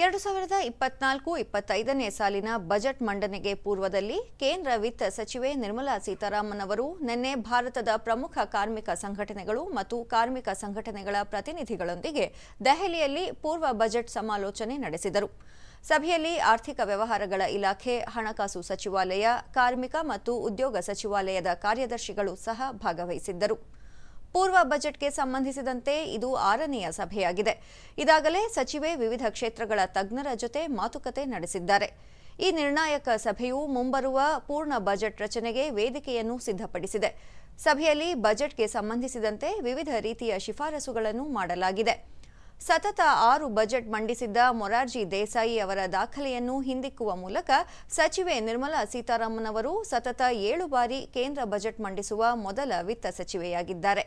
ಎರಡು ಸಾವಿರದ ಇಪ್ಪತ್ನಾಲ್ಕು ಇಪ್ಪತ್ತೈದನೇ ಸಾಲಿನ ಬಜೆಟ್ ಮಂಡನೆಗೆ ಪೂರ್ವದಲ್ಲಿ ಕೇಂದ್ರ ವಿತ್ತ ಸಚಿವೆ ನಿರ್ಮಲಾ ಸೀತಾರಾಮನ್ ಅವರು ನಿನ್ನೆ ಭಾರತದ ಪ್ರಮುಖ ಕಾರ್ಮಿಕ ಸಂಘಟನೆಗಳು ಮತ್ತು ಕಾರ್ಮಿಕ ಸಂಘಟನೆಗಳ ಪ್ರತಿನಿಧಿಗಳೊಂದಿಗೆ ದೆಹಲಿಯಲ್ಲಿ ಪೂರ್ವ ಬಜೆಟ್ ಸಮಾಲೋಚನೆ ನಡೆಸಿದರು ಸಭೆಯಲ್ಲಿ ಆರ್ಥಿಕ ವ್ಯವಹಾರಗಳ ಇಲಾಖೆ ಹಣಕಾಸು ಸಚಿವಾಲಯ ಕಾರ್ಮಿಕ ಮತ್ತು ಉದ್ಯೋಗ ಸಚಿವಾಲಯದ ಕಾರ್ಯದರ್ಶಿಗಳು ಸಹ ಭಾಗವಹಿಸಿದ್ದರು ಪೂರ್ವ ಬಜೆಟ್ಗೆ ಸಂಬಂಧಿಸಿದಂತೆ ಇದು ಆರನೆಯ ಸಭೆಯಾಗಿದೆ ಇದಾಗಲೇ ಸಚಿವೆ ವಿವಿಧ ಕ್ಷೇತ್ರಗಳ ತಜ್ಞರ ಜೊತೆ ಮಾತುಕತೆ ನಡೆಸಿದ್ದಾರೆ ಈ ನಿರ್ಣಾಯಕ ಸಭೆಯು ಮುಂಬರುವ ಪೂರ್ಣ ಬಜೆಟ್ ರಚನೆಗೆ ವೇದಿಕೆಯನ್ನು ಸಿದ್ಧಪಡಿಸಿದೆ ಸಭೆಯಲ್ಲಿ ಬಜೆಟ್ಗೆ ಸಂಬಂಧಿಸಿದಂತೆ ವಿವಿಧ ರೀತಿಯ ಶಿಫಾರಸುಗಳನ್ನು ಮಾಡಲಾಗಿದೆ ಸತತ ಆರು ಬಜೆಟ್ ಮಂಡಿಸಿದ್ದ ಮೊರಾರ್ಜಿ ದೇಸಾಯಿ ಅವರ ದಾಖಲೆಯನ್ನು ಹಿಂದಿಕ್ಕುವ ಮೂಲಕ ಸಚಿವೆ ನಿರ್ಮಲಾ ಸೀತಾರಾಮನ್ ಅವರು ಸತತ ಏಳು ಬಾರಿ ಕೇಂದ್ರ ಬಜೆಟ್ ಮಂಡಿಸುವ ಮೊದಲ ವಿತ್ತ ಸಚಿವೆಯಾಗಿದ್ದಾರೆ